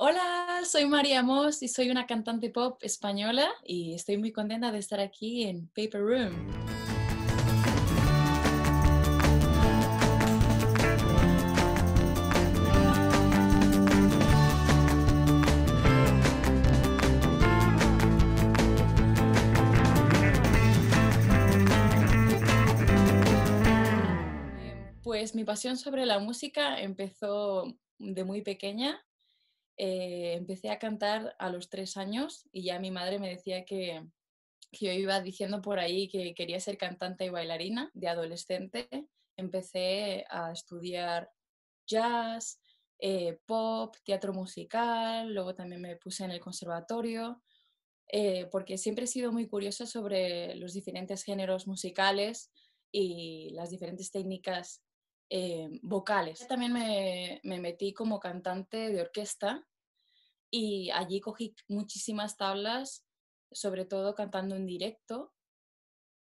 Hola, soy María Moss y soy una cantante pop española y estoy muy contenta de estar aquí en Paper Room. Em, pues mi pasión sobre la música empezó de muy pequeña eh, empecé a cantar a los tres años y ya mi madre me decía que, yo iba diciendo por ahí que quería ser cantante y bailarina de adolescente. Empecé a estudiar jazz, eh, pop, teatro musical, luego también me puse en el conservatorio, eh, porque siempre he sido muy curiosa sobre los diferentes géneros musicales y las diferentes técnicas eh, vocales. También me, metí como cantante de orquesta y allí cogí muchísimas tablas, sobre todo cantando en directo.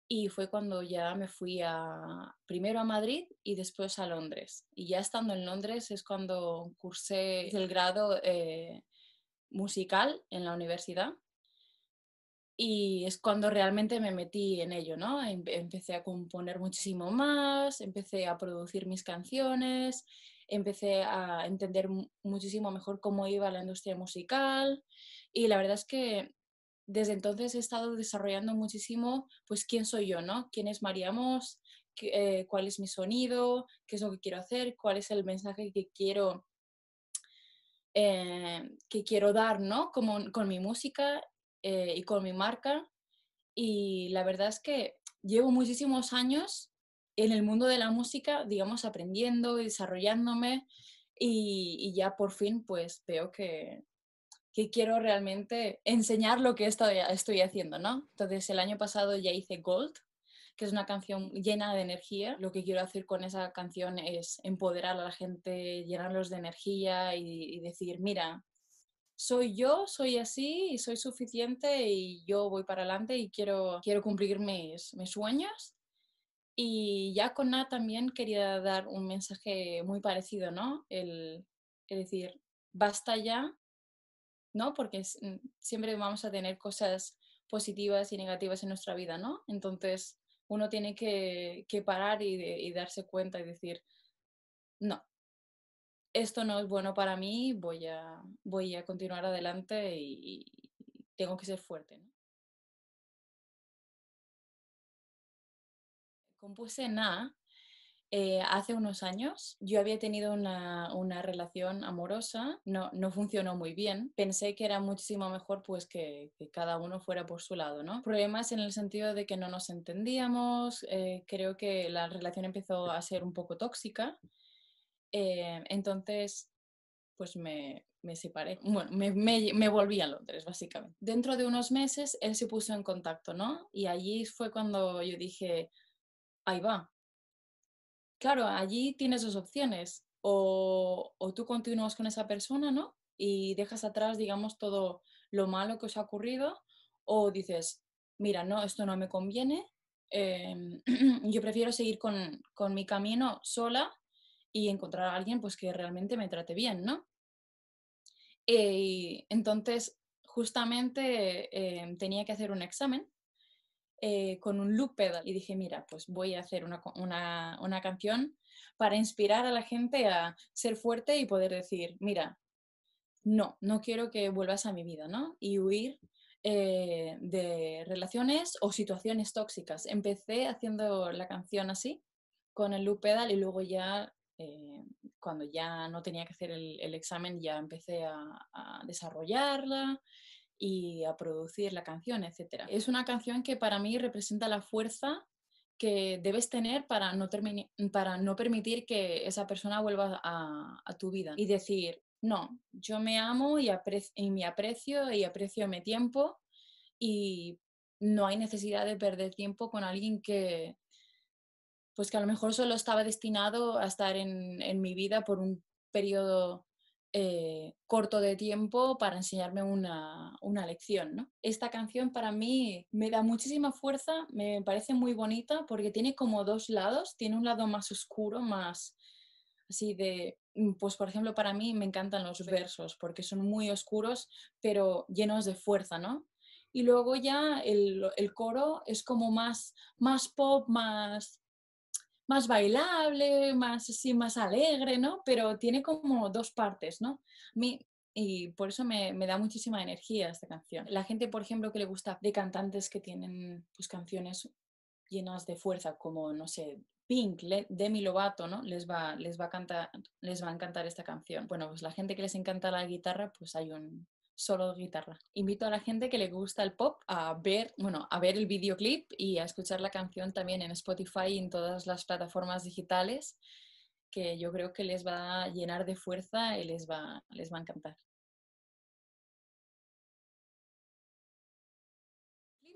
Y fue cuando ya me fui a, primero a Madrid y después a Londres. Y ya estando en Londres es cuando cursé el grado eh, musical en la universidad y es cuando realmente me metí en ello, ¿no? Em, empecé a componer muchísimo más, empecé a producir mis canciones, empecé a entender muchísimo mejor cómo iba la industria musical y la verdad es que desde entonces he estado desarrollando muchísimo, pues, quién soy yo, ¿no? ¿Quién es María Mos eh, ¿Cuál es mi sonido? ¿Qué es lo que quiero hacer? ¿Cuál es el mensaje que quiero eh, que quiero dar ¿no? Como, con mi música eh, y con mi marca. Y la verdad es que llevo muchísimos años en el mundo de la música, digamos, aprendiendo y desarrollándome y, ya por fin pues veo que, quiero realmente enseñar lo que estoy, haciendo, ¿no? Entonces el año pasado ya hice Gold, que es una canción llena de energía. Lo que quiero hacer con esa canción es empoderar a la gente, llenarlos de energía y decir, mira, soy yo, soy así y soy suficiente y yo voy para adelante y quiero, quiero cumplir mis, sueños. Y ya con Nat también quería dar un mensaje muy parecido, ¿no? El, decir, basta ya, ¿no? Porque mm, siempre vamos a tener cosas positivas y negativas en nuestra vida, ¿no? Entonces uno tiene que, parar y darse cuenta y decir, no, esto no es bueno para mí, voy a, voy a continuar adelante y, tengo que ser fuerte. ¿no? Compuse Na eh, hace unos años. Yo había tenido una, una relación amorosa, no, no, funcionó muy bien. Pensé que era muchísimo mejor pues que, cada uno fuera por su lado, ¿no? Problemas en el sentido de que no nos entendíamos, eh, creo que la relación empezó a ser un poco tóxica eh, entonces, pues me, separé, bueno, me, me, volví a Londres, básicamente. Dentro de unos meses él se puso en contacto, ¿no? Y allí fue cuando yo dije, ahí va. Claro, allí tienes dos opciones. O, o tú continúas con esa persona, ¿no? Y dejas atrás, digamos, todo lo malo que os ha ocurrido. O dices, mira, no, esto no me conviene. Em, yo prefiero seguir con, con mi camino sola y encontrar a alguien pues, que realmente me trate bien, ¿no? Y eh, entonces, justamente eh, tenía que hacer un examen eh, con un loop pedal y dije, mira, pues voy a hacer una, canción para inspirar a la gente a ser fuerte y poder decir, mira, no, no quiero que vuelvas a mi vida, ¿no? Y huir de relaciones o situaciones tóxicas. Empecé haciendo la canción así, con el loop pedal, y luego ya eh, cuando ya no tenía que hacer el, examen, ya empecé a, desarrollarla y a producir la canción, etc. Es una canción que para mí representa la fuerza que debes tener para no, para no permitir que esa persona vuelva a, tu vida y decir, no, yo me amo y, y me aprecio y aprecio mi tiempo y no hay necesidad de perder tiempo con alguien que, pues que a lo mejor solo estaba destinado a estar en, mi vida por un periodo eh, corto de tiempo para enseñarme una, lección. ¿no? Esta canción para mí me da muchísima fuerza, me parece muy bonita porque tiene como dos lados, tiene un lado más oscuro, más así de, mm, pues por ejemplo para mí me encantan los versos porque son muy oscuros pero llenos de fuerza, ¿no? Y luego ya el, coro es como más, más pop, más más bailable, más así, más alegre, ¿no? Pero tiene como dos partes, ¿no? y por eso me, da muchísima energía esta canción. La gente, por ejemplo, que le gusta de cantantes que tienen pues, canciones llenas de fuerza, como, no sé, Pink, Demi Lovato, ¿no? Les va, les, va a cantar, les va a encantar esta canción. Bueno, pues la gente que les encanta la guitarra, pues hay un, solo guitarra. Invito a la gente que le gusta el pop a ver, bueno, a ver el videoclip y a escuchar la canción también en Spotify y en todas las plataformas digitales, que yo creo que les va a llenar de fuerza y les va, les va a encantar.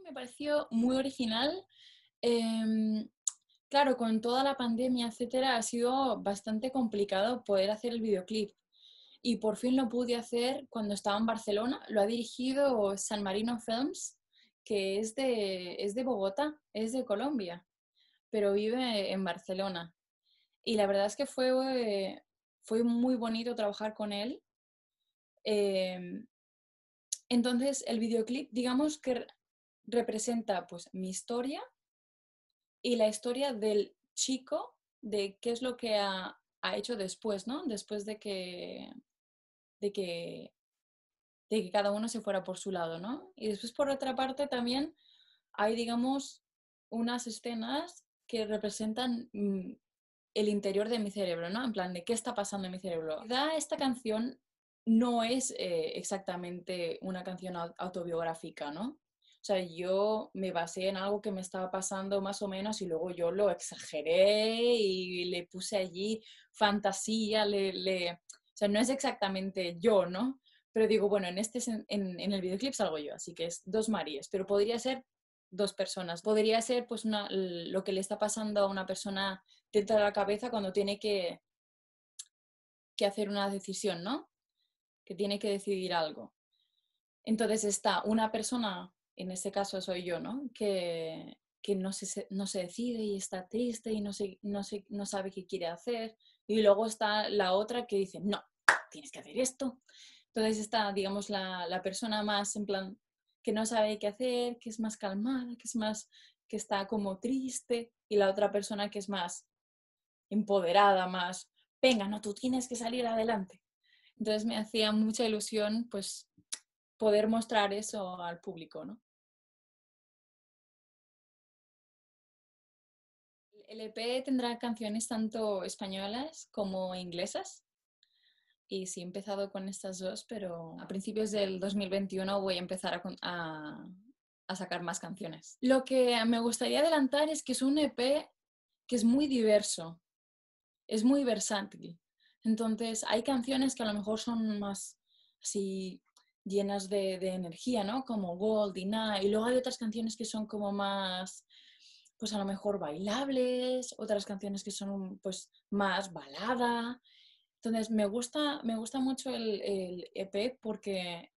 Me pareció muy original. Em, claro, con toda la pandemia, etcétera, ha sido bastante complicado poder hacer el videoclip y por fin lo pude hacer cuando estaba en Barcelona. Lo ha dirigido San Marino Films, que es de, es de Bogotá, es de Colombia, pero vive en Barcelona. Y la verdad es que fue, fue muy bonito trabajar con él. Eh, entonces, el videoclip, digamos que representa pues mi historia y la historia del chico, de qué es lo que ha, ha hecho después, ¿no? Después de que, de que, de que cada uno se fuera por su lado, ¿no? Y después, por otra parte, también hay, digamos, unas escenas que representan mm, el interior de mi cerebro, ¿no? En plan, de qué está pasando en mi cerebro. Da esta canción no es eh, exactamente una canción autobiográfica, ¿no? O sea, yo me basé en algo que me estaba pasando más o menos y luego yo lo exageré y le puse allí fantasía, le, le, o sea, no es exactamente yo, ¿no? Pero digo, bueno, en, este, en, el videoclip salgo yo, así que es dos Marías, pero podría ser dos personas. Podría ser pues lo que le está pasando a una persona dentro de la cabeza cuando tiene que, que hacer una decisión, ¿no? Que tiene que decidir algo. Entonces está una persona, en este caso soy yo, ¿no? Que, no, se, decide y está triste y no sabe qué quiere hacer, y luego está la otra que dice, no, tienes que hacer esto. Entonces está, digamos, la, persona más en plan que no sabe qué hacer, que es más calmada, que es más, que está como triste, y la otra persona que es más empoderada, más, venga, no, tú tienes que salir adelante. Entonces me hacía mucha ilusión, pues, poder mostrar eso al público, ¿no? El EP tendrá canciones tanto españolas como inglesas. Y sí, he empezado con estas dos, pero a principios del 2021 voy a empezar a, sacar más canciones. Lo que me gustaría adelantar es que es un EP que es muy diverso, es muy versátil. Entonces, hay canciones que a lo mejor son más así llenas de, energía, ¿no? Como Gold y Night. Y luego hay otras canciones que son como más pues a lo mejor bailables, otras canciones que son pues más balada. Entonces me gusta, me gusta mucho el, EP e porque,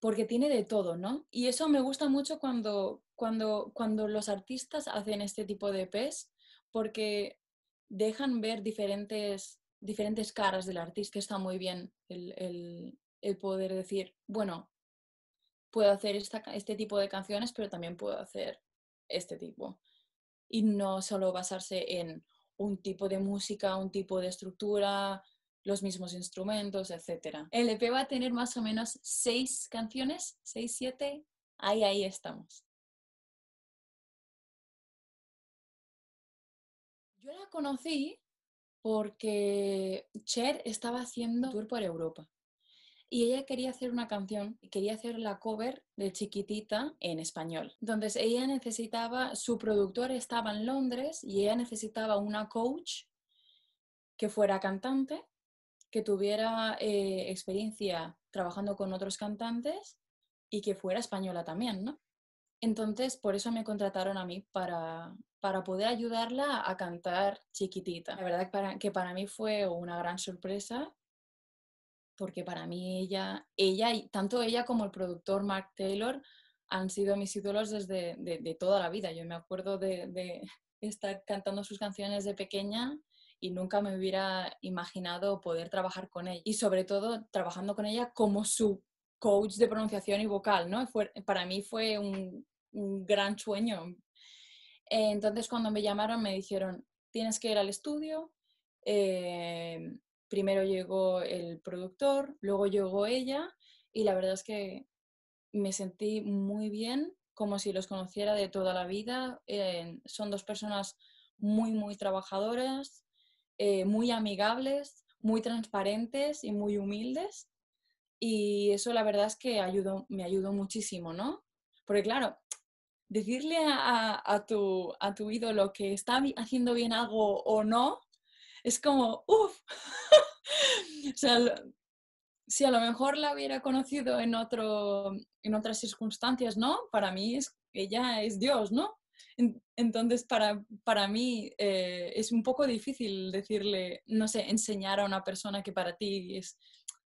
porque tiene de todo, ¿no? Y eso me gusta mucho cuando, cuando, cuando los artistas hacen este tipo de EPs porque dejan ver diferentes, diferentes caras del artista. Está muy bien el, poder decir, bueno, puedo hacer este tipo de canciones, pero también puedo hacer este tipo. Y no solo basarse en un tipo de música, un tipo de estructura, los mismos instrumentos, etc. El EP va a tener más o menos seis canciones, seis, siete, ahí, ahí estamos. Yo la conocí porque Cher estaba haciendo tour por Europa y ella quería hacer una canción quería hacer la cover de Chiquitita en español. Entonces ella necesitaba, su productor estaba en Londres y ella necesitaba una coach que fuera cantante, que tuviera eh, experiencia trabajando con otros cantantes y que fuera española también, ¿no? Entonces, por eso me contrataron a mí para, para poder ayudarla a cantar chiquitita. La verdad que para mí fue una gran sorpresa porque para mí ella, ella y tanto ella como el productor Mark Taylor han sido mis ídolos desde de, toda la vida. Yo me acuerdo de, estar cantando sus canciones de pequeña y nunca me hubiera imaginado poder trabajar con ella. Y sobre todo trabajando con ella como su coach de pronunciación y vocal, ¿no? para mí fue un, gran sueño. Entonces cuando me llamaron me dijeron, tienes que ir al estudio, eh, primero llegó el productor, luego llegó ella y la verdad es que me sentí muy bien, como si los conociera de toda la vida. Eh, son dos personas muy, muy trabajadoras, eh, muy amigables, muy transparentes y muy humildes. Y eso la verdad es que me ayudó muchísimo, ¿no? Porque claro, decirle a, a, tu, a tu ídolo que está haciendo bien algo o no, es como, uff, o sea, si a lo mejor la hubiera conocido en, otro, en otras circunstancias, ¿no? Para mí es, ella es Dios, ¿no? Entonces, para, mí eh, es un poco difícil decirle, no sé, enseñar a una persona que para ti es,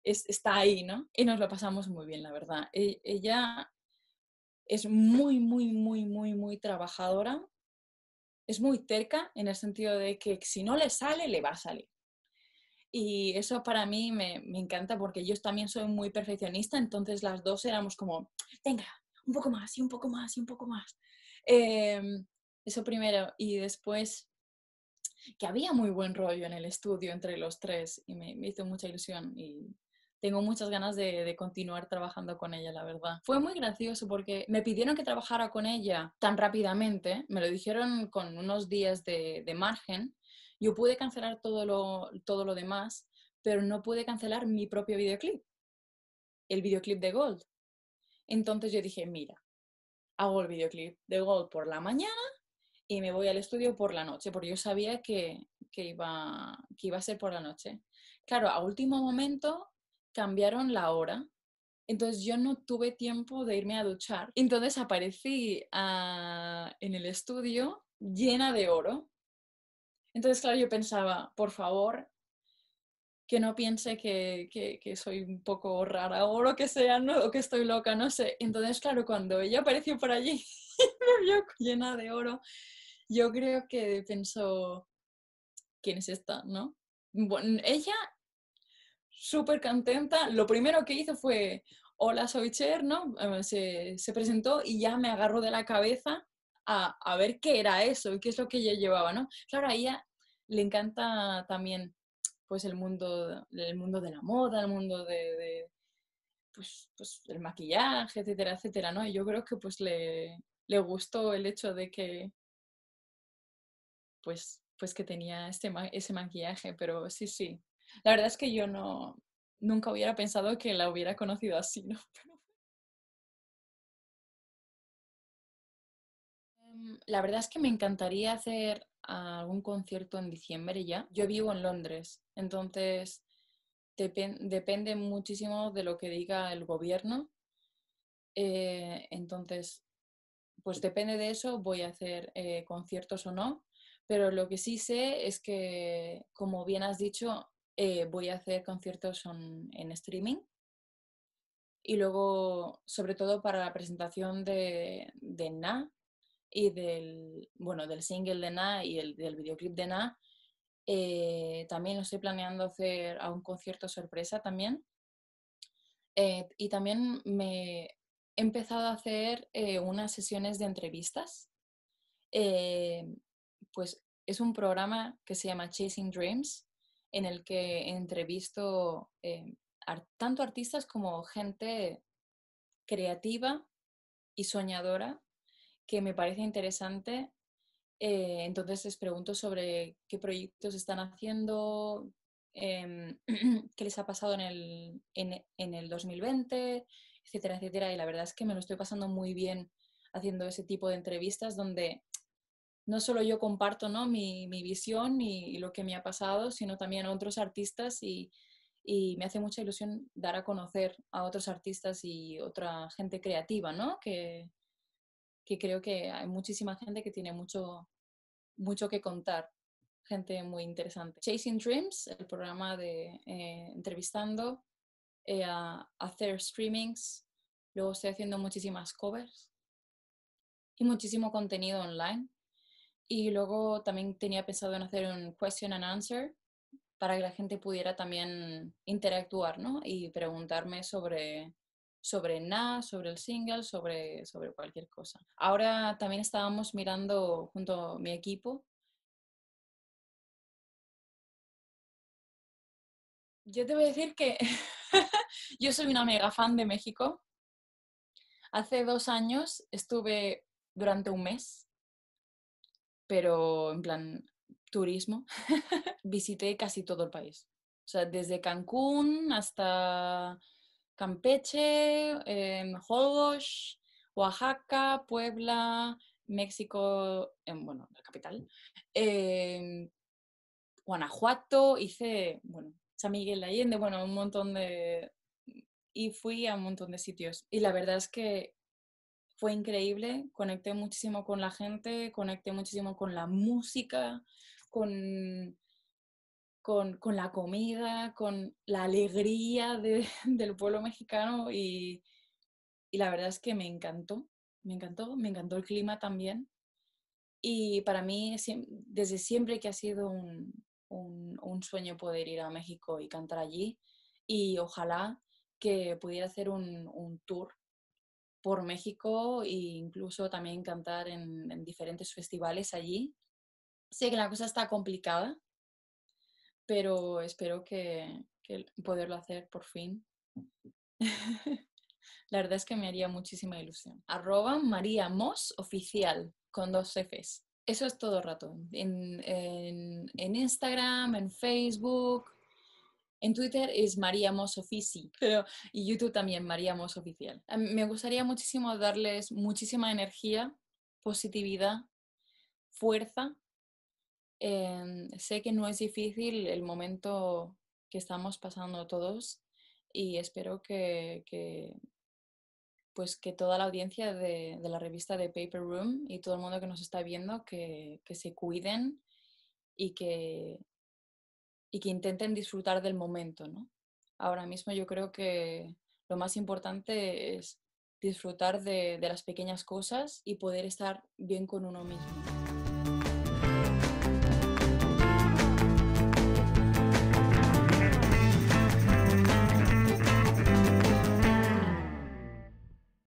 está ahí, ¿no? Y nos lo pasamos muy bien, la verdad. E, ella es muy, muy, muy, muy, muy trabajadora es muy terca en el sentido de que si no le sale, le va a salir. Y eso para mí me, encanta porque yo también soy muy perfeccionista, entonces las dos éramos como, venga, un poco más y un poco más y un poco más. Em, eso primero. Y después, que había muy buen rollo en el estudio entre los tres y me, me hizo mucha ilusión y tengo muchas ganas de, continuar trabajando con ella, la verdad. Fue muy gracioso porque me pidieron que trabajara con ella tan rápidamente, me lo dijeron con unos días de, margen, yo pude cancelar todo lo, todo lo demás, pero no pude cancelar mi propio videoclip, el videoclip de Gold. Entonces yo dije, mira, hago el videoclip de Gold por la mañana y me voy al estudio por la noche, porque yo sabía que, iba, que iba a ser por la noche. Claro, a último momento cambiaron la hora, entonces yo no tuve tiempo de irme a duchar. Entonces aparecí en el estudio llena de oro. Entonces, claro, yo pensaba, por favor, que no piense que, soy un poco rara o lo que sea, ¿no? o que estoy loca, no sé. Entonces, claro, cuando ella apareció por allí me llena de oro, yo creo que pensó, ¿quién es esta? ¿No? Bueno, ella súper contenta. Lo primero que hizo fue, hola, soy ¿no? Eh, se, presentó y ya me agarró de la cabeza a, ver qué era eso y qué es lo que ella llevaba, ¿no? Claro, a ella le encanta también pues el mundo, mundo de la moda, el mundo de, pues, pues, el maquillaje, etcétera, etcétera, ¿no? Y yo creo que pues le, gustó el hecho de que pues, pues que tenía este, ese maquillaje, pero sí, sí, la verdad es que yo no, nunca hubiera pensado que la hubiera conocido así, ¿no? Em, la verdad es que me encantaría hacer algún concierto en diciembre ya. Yo vivo en Londres, entonces depende muchísimo de lo que diga el gobierno. Eh, entonces, pues depende de eso, voy a hacer eh, conciertos o no. Pero lo que sí sé es que, como bien has dicho, eh, voy a hacer conciertos en streaming y luego, sobre todo para la presentación de, Na y del, bueno, del single de Na y el, del videoclip de Na, eh, también lo estoy planeando hacer a un concierto sorpresa también. Eh, y también me he empezado a hacer unas sesiones de entrevistas. pues es un programa que se llama Chasing Dreams, en el que entrevisto eh, tanto artistas como gente creativa y soñadora que me parece interesante. Eh, entonces les pregunto sobre qué proyectos están haciendo, em, qué les ha pasado en el 2020, etcétera, etcétera. Y la verdad es que me lo estoy pasando muy bien haciendo ese tipo de entrevistas donde no solo yo comparto ¿no? Mi, visión y, lo que me ha pasado, sino también a otros artistas y, me hace mucha ilusión dar a conocer a otros artistas y otra gente creativa, ¿no? Que, creo que hay muchísima gente que tiene mucho, mucho que contar, gente muy interesante. Chasing Dreams, el programa de eh, entrevistando, eh, a hacer streamings, luego estoy haciendo muchísimas covers y muchísimo contenido online y luego también tenía pensado en hacer un question and answer para que la gente pudiera también interactuar y preguntarme sobre, sobre nada, sobre el single, sobre, sobre cualquier cosa. Ahora también estábamos mirando junto a mi equipo. Yo te voy a decir que yo soy una mega fan de México. Hace dos años estuve durante un mes pero en plan turismo, visité casi todo el país. O sea, desde Cancún hasta Campeche, eh, em, Holbox, Oaxaca, Puebla, México, em, bueno, la capital, em, Guanajuato, hice, bueno, San Miguel de Allende, bueno, un montón de... Y fui a un montón de sitios. Y la verdad es que fue increíble, conecté muchísimo con la gente, conecté muchísimo con la música, con, con, la comida, con la alegría del pueblo mexicano y, la verdad es que me encantó, me encantó, me encantó el clima también. Y para mí, desde siempre que ha sido un, sueño poder ir a México y cantar allí. Y ojalá que pudiera hacer un, un tour por México e incluso también cantar en, diferentes festivales allí. Sé que la cosa está complicada, pero espero que, poderlo hacer por fin. la verdad es que me haría muchísima ilusión. Arroba María Oficial con dos Fs. Eso es todo el rato. En, en, en Instagram, en Facebook, en Twitter es María y pero y YouTube también María Me gustaría muchísimo darles muchísima energía, positividad, fuerza. Em, sé que no es difícil el momento que estamos pasando todos y espero que, pues que toda la audiencia de, la revista de Paper Room y todo el mundo que nos está viendo que se cuiden y que, y que intenten disfrutar del momento, ¿no? Ahora mismo yo creo que lo más importante es disfrutar de, de las pequeñas cosas y poder estar bien con uno mismo.